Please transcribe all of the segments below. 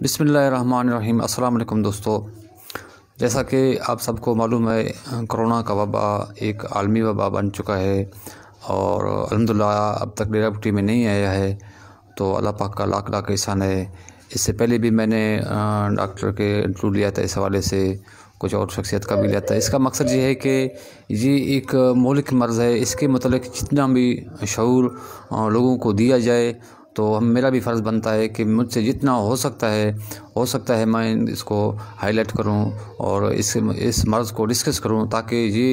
बिसमीम अल्लाम दोस्तों जैसा कि आप सबको मालूम है कोरोना का वबा एक आलमी वबा बन चुका है और अलहमदिल्ला अब तक डेरा बुटी में नहीं आया है तो अल्लाह पाक का लाख लाख एहसान है इससे पहले भी मैंने डॉक्टर के इंटरव्यू लिया था इस हवाले से कुछ और शख्सियत का भी लिया था इसका मकसद ये है कि ये एक मौलिक मर्ज़ है इसके मतलब जितना भी शूर लोगों को दिया जाए तो मेरा भी फ़र्ज़ बनता है कि मुझसे जितना हो सकता है हो सकता है मैं इसको हाईलाइट करूं और इस इस मर्ज़ को डिस्कस करूं ताकि ये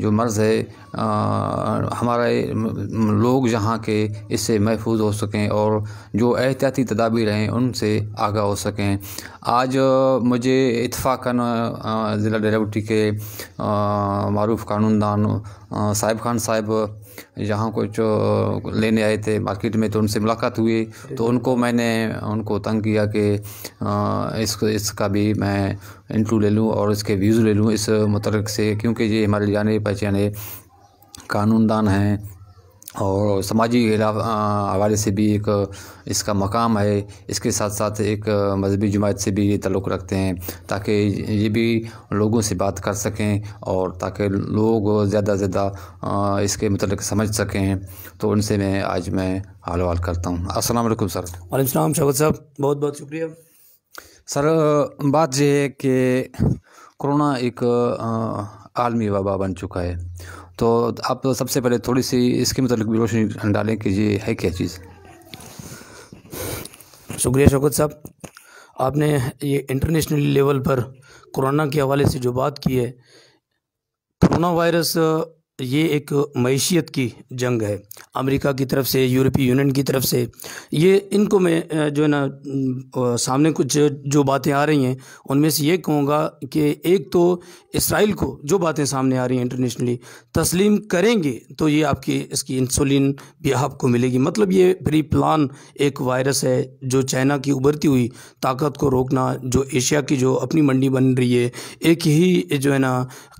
जो मर्ज़ है आ, हमारे लोग यहाँ के इससे महफूज हो सकें और जो एहतियाती तदाबीर हैं उनसे आगा हो सकें आज मुझे इतफ़ाक़न ज़िला डेरावटी के मरूफ़ कानूनदान साहिब खान साहब यहाँ कुछ लेने आए थे मार्केट में तो उनसे मुलाकात हुई तो उनको मैंने उनको तंग किया कि इस इसका भी मैं इंटरव्यू ले लूँ और इसके व्यूज़ ले लूँ इस मुतरक से क्योंकि ये हमारे जाने पहचाने कानूनदान हैं और समाजी हवाले से भी एक इसका मकाम है इसके साथ साथ एक मजहबी जमात से भी ये तल्लक रखते हैं ताकि ये भी लोगों से बात कर सकें और ताकि लोग ज़्यादा से ज़्यादा इसके मतलब समझ सकें तो उनसे मैं आज मैं हाल वाल करता हूँ अस्सलाम सर वाले शौकत साहब बहुत बहुत शुक्रिया सर बात यह है कि कोरोना एक आलमी वबा बन चुका है तो आप सबसे पहले थोड़ी सी इसके मतलब भी रोशनी डालें कि ये है क्या चीज़ शुक्रिया शौकत साहब आपने ये इंटरनेशनल लेवल पर कोरोना के हवाले से जो बात की है कोरोना वायरस ये एक मैशियत की जंग है अमेरिका की तरफ से यूरोपीय यूनियन की तरफ से ये इनको मैं जो है ना सामने कुछ जो बातें आ रही हैं उनमें से ये कहूँगा कि एक तो इसराइल को जो बातें सामने आ रही हैं इंटरनेशनली तस्लीम करेंगे तो ये आपकी इसकी इंसुलिन भी आपको मिलेगी मतलब ये प्री प्लान एक वायरस है जो चाइना की उभरती हुई ताकत को रोकना जो एशिया की जो अपनी मंडी बन रही है एक ही जो है ना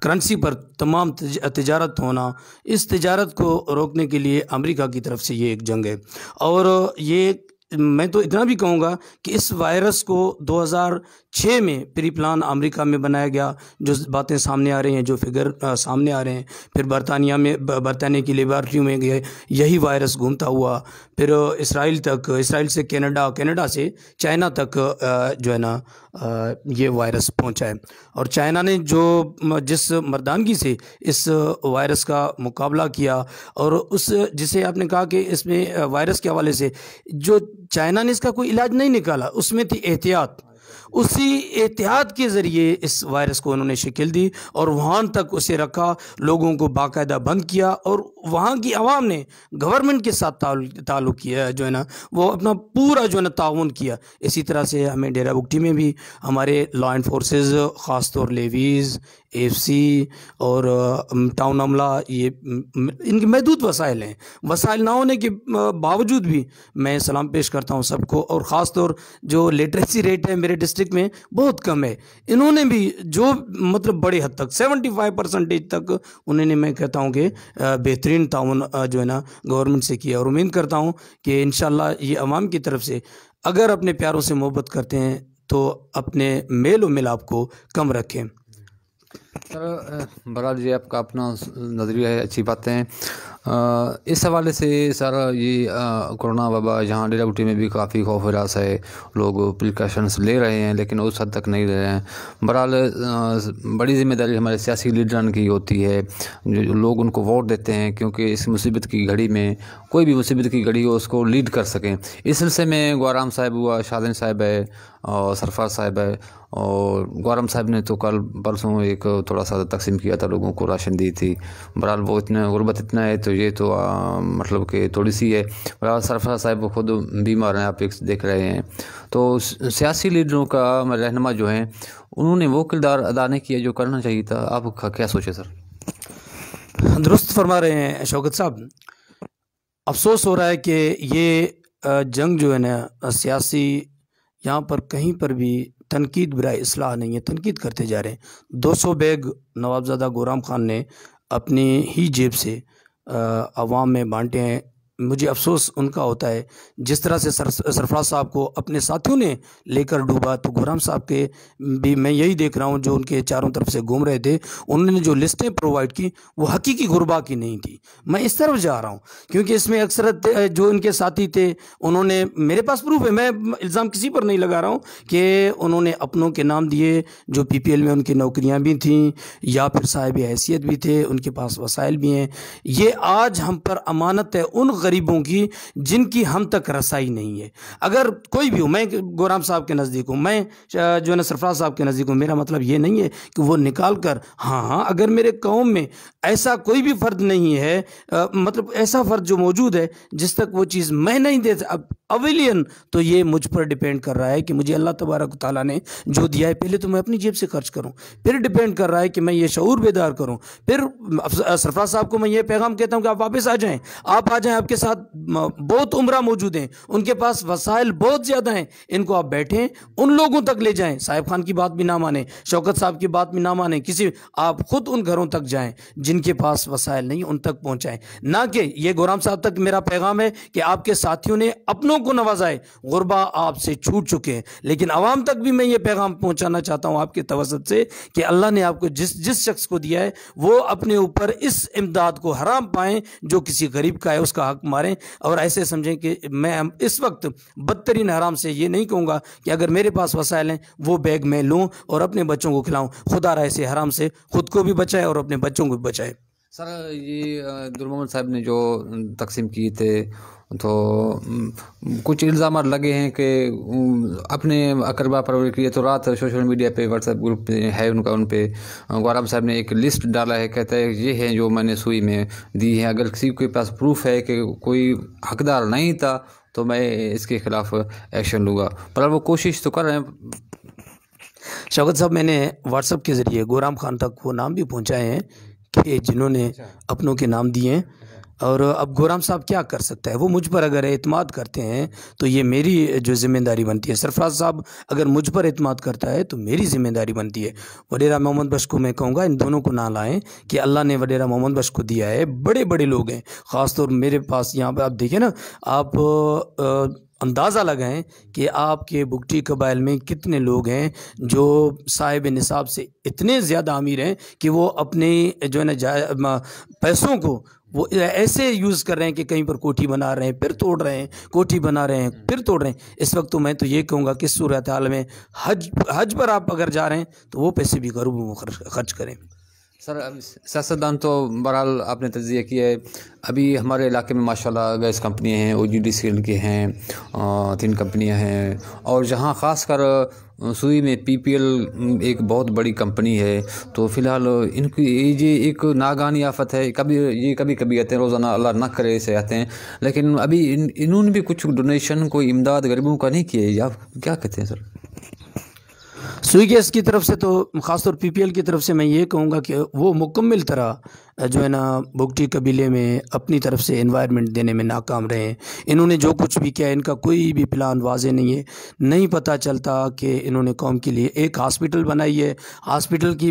करंसी पर तमाम तजारत होना इस तजारत को रोकने के लिए अमेरिका की तरफ से ये एक जंग है और ये मैं तो इतना भी कहूँगा कि इस वायरस को 2006 में प्री प्लान अमरीका में बनाया गया जो बातें सामने आ रही हैं जो फिगर सामने आ रहे हैं फिर बरतानिया में बरतानिया की लेबॉर्ट्रियों में गए यही वायरस घूमता हुआ फिर इसराइल तक इसराइल से कनाडा कनाडा से चाइना तक जो है ना ये वायरस पहुंचा है और चाइना ने जो जिस मर्दानगी से इस वायरस का मुकाबला किया और उस जिसे आपने कहा कि इसमें वायरस के हवाले से जो चाइना ने इसका कोई इलाज नहीं निकाला उसमें थी एहतियात उसी एहतियात के ज़रिए इस वायरस को उन्होंने शिकल दी और वहाँ तक उसे रखा लोगों को बाकायदा बंद किया और वहाँ की आवाम ने गवर्नमेंट के साथ ताल्लुक़ किया जो है ना वो अपना पूरा जो है ना ताउन किया इसी तरह से हमें डेरा बुकटी में भी हमारे लॉ एनफोर्स ख़ास तौर लेवीज़ एफसी और टाउन अमला ये इनके महदूद वसाइल हैं वसाइल ना होने के बावजूद भी मैं सलाम पेश करता हूँ सबको और ख़ास तौर जो लिटरेसी रेट है मेरे डिस्ट्रिक्ट में बहुत कम है इन्होंने भी जो मतलब बड़े हद तक सेवेंटी फाइव परसेंटेज तक उन्होंने मैं कहता हूँ कि बेहतरीन ताउन जो है ना गवर्नमेंट से किया और उम्मीद करता हूँ कि इन ये आवाम की तरफ से अगर अपने प्यारों से मोहब्बत करते हैं तो अपने मेल व मिलाप को कम रखें सर बहरहाल जी आपका अपना नज़रिया है अच्छी बातें हैं इस हवाले से सर ये कोरोना वबा डेरा बुटी में भी काफ़ी खौफ रास है लोग प्रिकॉशंस ले रहे हैं लेकिन उस हद तक नहीं ले रहे हैं बहरहाल बड़ी जिम्मेदारी हमारे सियासी लीडरान की होती है जो लोग उनको वोट देते हैं क्योंकि इस मुसीबत की घड़ी में कोई भी मुसीबत की घड़ी हो उसको लीड कर सकें इस सिलसिले में गौराम साहब हुआ शादिन साहब है और सरफार साहब है और गौरम साहब ने तो कल परसों एक थोड़ा सा तकसीम किया था लोगों को राशन दी थी बहरहाल वो इतना गुरबत इतना है तो ये तो आ, मतलब कि थोड़ी सी है बहरहाल सरफरा साहब खुद बीमार हैं आप एक देख रहे हैं तो सियासी लीडरों का रहनमा जो है उन्होंने वो किरदार अदा नहीं किया जो करना चाहिए था आप क्या सोचे सर दुरुस्त फरमा रहे हैं शौकत साहब अफसोस हो रहा है कि ये जंग जो है ना सियासी यहाँ पर कहीं पर भी तनकीद बरा असलाह नहीं है तनकीद करते जा रहे हैं दो सौ बैग नवाबजादा गोराम खान ने अपनी ही जेब से अवाम में बांटे हैं मुझे अफसोस उनका होता है जिस तरह से सर सरफराज साहब को अपने साथियों ने लेकर डूबा तो गुराम साहब के भी मैं यही देख रहा हूँ जो उनके चारों तरफ से घूम रहे थे उन्होंने जो लिस्टें प्रोवाइड की वो हकीकी गुरबा की नहीं थी मैं इस तरफ जा रहा हूँ क्योंकि इसमें अक्सर जो इनके साथी थे उन्होंने मेरे पास प्रूफ है मैं इल्ज़ाम किसी पर नहीं लगा रहा हूँ कि उन्होंने अपनों के नाम दिए जो पी में उनकी नौकरियाँ भी थीं या फिर साहिब हैसियत भी थे उनके पास वसाइल भी हैं ये आज हम पर अमानत है उन गरीबों की जिनकी हम तक रसाई नहीं है अगर कोई भी हो मैं गोराम साहब के नज़दीक हूँ मैं जो है ना सरफराज साहब के नज़दीक हूँ मेरा मतलब ये नहीं है कि वो निकाल कर हाँ हाँ अगर मेरे कौम में ऐसा कोई भी फ़र्द नहीं है आ, मतलब ऐसा फ़र्द जो मौजूद है जिस तक वो चीज़ मैं नहीं देता अब अविलियन तो ये मुझ पर डिपेंड कर रहा है कि मुझे अल्लाह तबारक ताली ने जो दिया है पहले तो मैं अपनी जेब से खर्च करूँ फिर डिपेंड कर रहा है कि मैं ये शूर बेदार करूँ फिर सरफराज साहब को मैं ये पैगाम कहता हूँ कि आप वापस आ जाएँ आप आ जाएँ आपके आपके साथ बहुत उम्र मौजूद हैं उनके पास वसाइल बहुत ज़्यादा हैं इनको आप बैठें उन लोगों तक ले जाएं साहिब खान की बात भी ना माने शौकत साहब की बात भी ना माने किसी आप खुद उन घरों तक जाएं जिनके पास वसाइल नहीं उन तक पहुंचाएं ना कि ये गोराम साहब तक मेरा पैगाम है कि आपके साथियों ने अपनों को नवाजा है गुरबा आपसे छूट चुके हैं लेकिन आवाम तक भी मैं ये पैगाम पहुँचाना चाहता हूँ आपके तवसत से कि अल्लाह ने आपको जिस जिस शख्स को दिया है वो अपने ऊपर इस इमदाद को हराम पाएँ जो किसी गरीब का है उसका हक मारें और ऐसे समझें कि मैं इस वक्त बदतरीन आराम से ये नहीं कहूँगा कि अगर मेरे पास वसायल हैं वो बैग मैं लूँ और अपने बच्चों को खिलाऊँ खुदा ऐसे हराम से खुद को भी बचाए और अपने बच्चों को भी बचाए सर ये दुर्मोहन साहब ने जो तकसीम किए थे तो कुछ इल्ज़ाम लगे हैं कि अपने अकरबा परवर किए तो रात सोशल मीडिया पे व्हाट्सएप ग्रुप है उनका उन पर गौरव साहब ने एक लिस्ट डाला है कहता है ये है जो मैंने सुई में दी है अगर किसी के पास प्रूफ है कि कोई हकदार नहीं था तो मैं इसके ख़िलाफ़ एक्शन लूँगा पर वो कोशिश तो कर रहे हैं शौकत साहब मैंने व्हाट्सएप के ज़रिए गोराम खान तक वो नाम भी पहुँचाए हैं थे जिन्होंने अच्छा। अपनों के नाम दिए अच्छा। और अब गोराम साहब क्या कर सकता है वो मुझ पर अगर अतमाद करते हैं तो ये मेरी जो ज़िम्मेदारी बनती है सरफराज साहब अगर मुझ पर अतमाद करता है तो मेरी ज़िम्मेदारी बनती है वडेरा मोहम्मद बश को मैं कहूँगा इन दोनों को ना लाएं कि अल्लाह ने वडेरा मोहम्मद बश को दिया है बड़े बड़े लोग हैं ख़ासतौर मेरे पास यहाँ पर आप देखें ना आप आ, आ, अंदाज़ा लगाएं कि आपके बुगटी कबाइल में कितने लोग हैं जो साहिब निसाब से इतने ज़्यादा अमीर हैं कि वो अपने जो है ना पैसों को वो ऐसे यूज़ कर रहे हैं कि कहीं पर कोठी बना रहे हैं फिर तोड़ रहे हैं कोठी बना रहे हैं फिर तोड़ रहे हैं इस वक्त तो मैं तो ये कहूँगा कि सूरत हाल में हज हज पर आप अगर जा रहे हैं तो वो पैसे भी गरीबों खर्च करें सर सियासतदान तो बहरहाल आपने तजिए किया है अभी हमारे इलाके में माशाल्लाह गैस कंपनियां हैं ओ जी डी एल की हैं तीन कंपनियां हैं और जहां ख़ास कर सुई में पी पी एल एक बहुत बड़ी कंपनी है तो फ़िलहाल इनकी ये एक नागानी आफत है कभी ये कभी कभी आते हैं रोज़ाना अल्लाह ना करे से आते हैं लेकिन अभी इन, इन्होंने भी कुछ डोनेशन कोई इमदाद गरीबों का नहीं किया है आप क्या कहते हैं सर स्विगेस की तरफ से तो ख़ासतौर पी पी एल की तरफ से मैं ये कहूँगा कि वो मुकम्मल तरह जो है ना बुगटी कबीले में अपनी तरफ से इन्वायरमेंट देने में नाकाम रहे हैं इन्होंने जो कुछ भी किया इनका कोई भी प्लान वाज नहीं है नहीं पता चलता कि इन्होंने कौम के लिए एक हॉस्पिटल बनाई है हॉस्पिटल की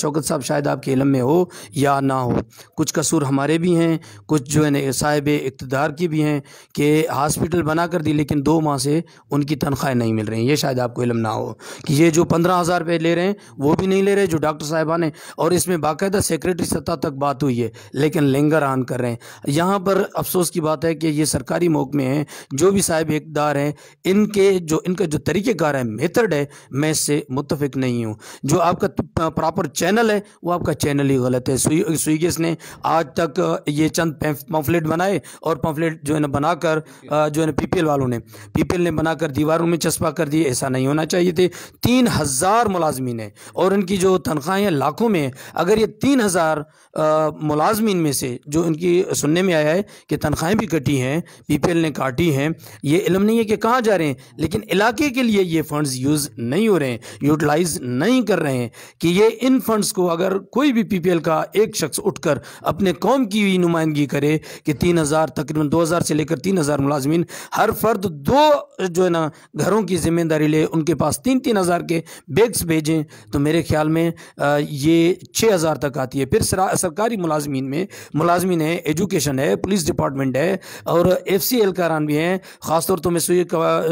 शौकत साहब शायद आपके इलम में हो या ना हो कुछ कसूर हमारे भी हैं कुछ जो है ना साहिब इकतदार की भी हैं कि हॉस्पिटल बना कर दी लेकिन दो माह से उनकी तनख्वाहें नहीं मिल रही ये शायद आपको इलम ना हो कि ये जो पंद्रह हज़ार रुपये ले रहे हैं वो भी नहीं ले रहे जो डॉक्टर साहिबान हैं और इसमें बाकायदा सेक्रेटरी सतह तक तक बात हुई है लेकिन लेंगर आन कर रहे हैं यहाँ पर अफसोस की बात है कि ये सरकारी महकमे हैं जो भी साहिब इकदार हैं इनके जो इनका जो तरीक़ेकार है मेथड है मैं इससे मुतफिक नहीं हूँ जो आपका प्रॉपर चैनल है वो आपका चैनल ही गलत है स्विगिस ने आज तक ये चंद पम्फलेट बनाए और पम्फलेट जो है ना बनाकर जो है ना पीपीएल वालों ने पीपीएल ने बनाकर दीवारों में चस्पा कर दिए ऐसा नहीं होना चाहिए थे तीन हज़ार मुलाजमीन है और इनकी जो तनख्वाहें लाखों में अगर ये तीन हज़ार मुलाजमीन में से जो इनकी सुनने में आया है कि तनख्वाहें भी कटी हैं पी ने काटी हैं ये इलम नहीं है कि कहाँ जा रहे हैं लेकिन इलाके के लिए ये फ़ंड्स यूज़ नहीं हो रहे हैं यूटिलाइज नहीं कर रहे हैं कि ये इन फ़ंड्स को अगर कोई भी पी का एक शख्स उठकर अपने कौम की भी नुमाइंदगी करे कि तीन हज़ार तकरीबन दो हज़ार से लेकर तीन हज़ार मुलाजमीन हर फर्द दो जो है ना घरों की जिम्मेदारी ले उनके पास तीन तीन हज़ार के बैग्स भेजें तो मेरे ख्याल में ये छः हज़ार तक आती है फिर सरा सरकारी मुलाजमीन में मुलाजमीन है एजुकेशन है पुलिस डिपार्टमेंट है और एफ सी एल कारान भी हैं ख़ासतौर तो मैं सुई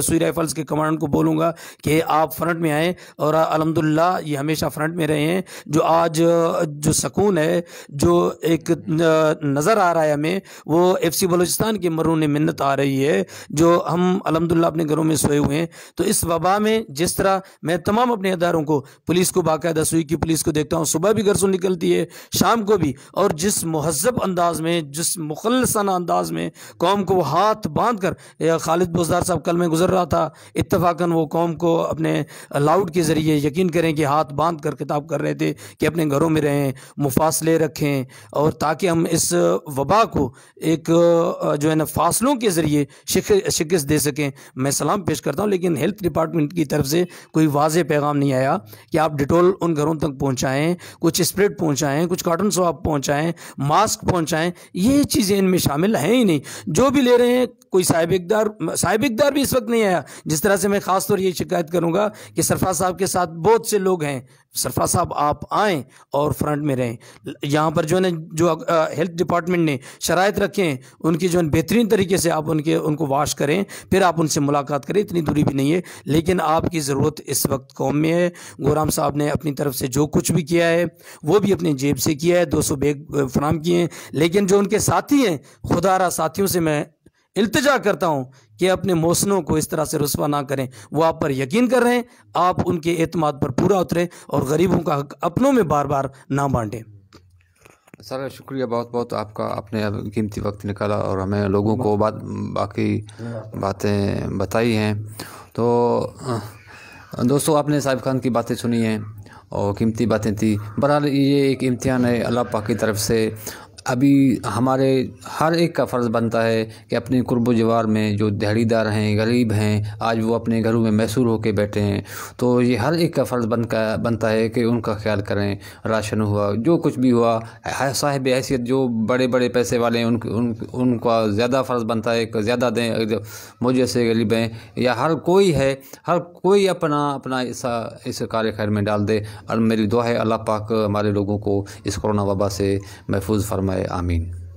सुई राइफल्स के कमांडेंट को बोलूँगा कि आप फ्रंट में आएँ और अलहमदिल्ला ये हमेशा फ्रंट में रहे हैं जो आज जो सकून है जो एक नज़र आ रहा है हमें वो एफ सी बलोचिस्तान के मरून मन्नत आ रही है जो हम अलहमदिल्ला अपने घरों में सोए हुए हैं तो इस वबा में जिस तरह मैं तमाम अपने इदारों को पुलिस को बाकायदा सुई की पुलिस को देखता हूँ सुबह भी घर से निकलती है शाम को भी भी और जिस महजब अंदाज में जिस मुखलसाना अंदाज में कौम को हाथ बांध कर खालिद बुजार साहब कल में गुजर रहा था इतफाकन वो कौम को अपने लाउड के ज़रिए यकीन करें कि हाथ बांध कर खिताब कर रहे थे कि अपने घरों में रहें मुफासले रखें और ताकि हम इस वबा को एक जो है ना फासलों के ज़रिए शिकस्त दे सकें मैं सलाम पेश करता हूँ लेकिन हेल्थ डिपार्टमेंट की तरफ से कोई वाज पैगाम नहीं आया कि आप डिटोल उन घरों तक पहुँचाएँ कुछ स्प्रेड पहुँचाएँ कुछ काटन आप ग्लव पहुँचाएँ मास्क पहुँचाएँ ये चीज़ें इनमें शामिल हैं ही नहीं जो भी ले रहे हैं कोई साहिब इकदार साहिब इकदार भी इस वक्त नहीं आया जिस तरह से मैं ख़ास तौर ये शिकायत करूंगा कि सरफा साहब के साथ बहुत से लोग हैं सरफा साहब आप आएँ और फ्रंट में रहें यहाँ पर जो है जो हेल्थ डिपार्टमेंट ने शराइ हैं उनकी जो है बेहतरीन तरीके से आप उनके उनको वाश करें फिर आप उनसे मुलाकात करें इतनी दूरी भी नहीं है लेकिन आपकी ज़रूरत इस वक्त कौम में है गोराम साहब ने अपनी तरफ से जो कुछ भी किया है वो भी अपनी जेब से किया है दो सौ बैग फ्राहम किए हैं लेकिन जो उनके साथी हैं खुदारा साथियों से मैं इल्तजा करता हूँ कि अपने मौसनों को इस तरह से रसवा ना करें वो आप पर यकीन कर रहे हैं आप उनके अतमाद पर पूरा उतरें और गरीबों का हक अपनों में बार बार ना बांटें सर शुक्रिया बहुत बहुत आपका आपने कीमती वक्त निकाला और हमें लोगों को बात बाकी बातें बताई हैं तो दोस्तों आपने साहिब खान की बातें सुनी हैं और कीमती बातें थी बहरहाल ये एक इम्तिहान है अल्लाह पाक की तरफ से अभी हमारे हर एक का फ़र्ज़ बनता है कि अपने कुर्ब जवार में जो दहड़ीदार हैं गरीब हैं आज वो अपने घरों में मैसूर होकर बैठे हैं तो ये हर एक का फ़र्ज़ का बनता है कि उनका ख्याल करें राशन हुआ जो कुछ भी हुआ साहिब हैसियत जो बड़े बड़े पैसे वाले हैं उन, उन उनका ज़्यादा फ़र्ज़ बनता है ज़्यादा दें मुझे से गरीब हैं या हर कोई है हर कोई अपना अपना ऐसा इस कार्य खैर में डाल दे और मेरी दुआ है अल्लाह पाक हमारे लोगों को इस कोरोना वबा से महफूज फरमाए আমিন